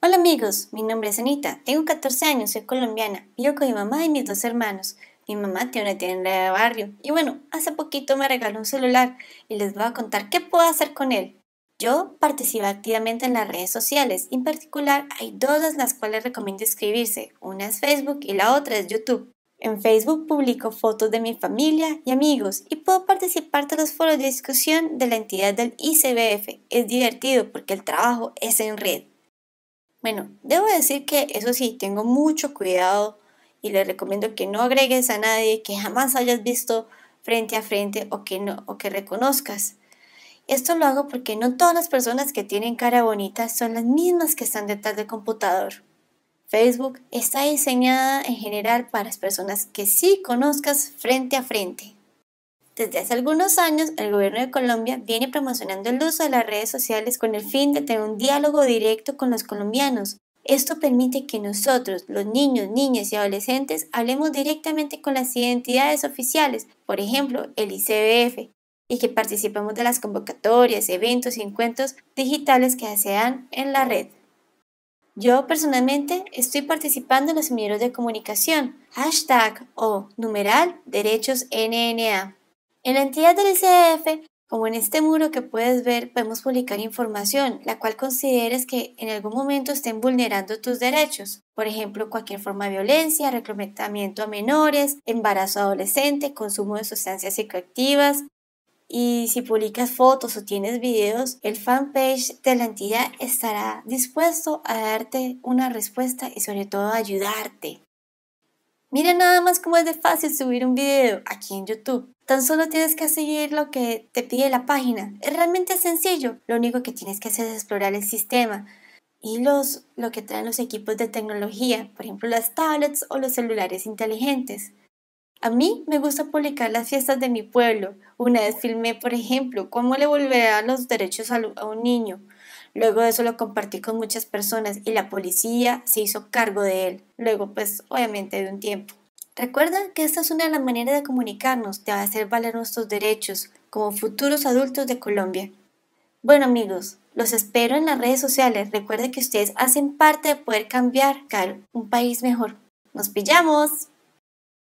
Hola amigos, mi nombre es Anita, tengo 14 años, soy colombiana, vivo con mi mamá y mis dos hermanos. Mi mamá tiene una tienda de barrio y bueno, hace poquito me regaló un celular y les voy a contar qué puedo hacer con él. Yo participo activamente en las redes sociales, en particular hay dos en las cuales recomiendo inscribirse, una es Facebook y la otra es YouTube. En Facebook publico fotos de mi familia y amigos y puedo participar de los foros de discusión de la entidad del ICBF. Es divertido porque el trabajo es en red. Bueno, debo decir que eso sí, tengo mucho cuidado y le recomiendo que no agregues a nadie que jamás hayas visto frente a frente o que, no, o que reconozcas. Esto lo hago porque no todas las personas que tienen cara bonita son las mismas que están detrás del computador. Facebook está diseñada en general para las personas que sí conozcas frente a frente. Desde hace algunos años, el gobierno de Colombia viene promocionando el uso de las redes sociales con el fin de tener un diálogo directo con los colombianos. Esto permite que nosotros, los niños, niñas y adolescentes, hablemos directamente con las identidades oficiales, por ejemplo, el ICBF, y que participemos de las convocatorias, eventos y encuentros digitales que se dan en la red. Yo personalmente estoy participando en los seminarios de comunicación, hashtag o numeral derechos NNA en la entidad del ICF, como en este muro que puedes ver, podemos publicar información, la cual consideres que en algún momento estén vulnerando tus derechos. Por ejemplo, cualquier forma de violencia, reclutamiento a menores, embarazo adolescente, consumo de sustancias psicoactivas. Y si publicas fotos o tienes videos, el fanpage de la entidad estará dispuesto a darte una respuesta y sobre todo a ayudarte. Mira nada más cómo es de fácil subir un video aquí en YouTube. Tan solo tienes que seguir lo que te pide la página. Es realmente sencillo. Lo único que tienes que hacer es explorar el sistema y los, lo que traen los equipos de tecnología, por ejemplo las tablets o los celulares inteligentes. A mí me gusta publicar las fiestas de mi pueblo. Una vez filmé, por ejemplo, cómo le volverá los derechos a un niño. Luego de eso lo compartí con muchas personas y la policía se hizo cargo de él. Luego, pues, obviamente, de un tiempo. Recuerda que esta es una de las maneras de comunicarnos, de hacer valer nuestros derechos como futuros adultos de Colombia. Bueno amigos, los espero en las redes sociales. Recuerden que ustedes hacen parte de poder cambiar un país mejor. ¡Nos pillamos!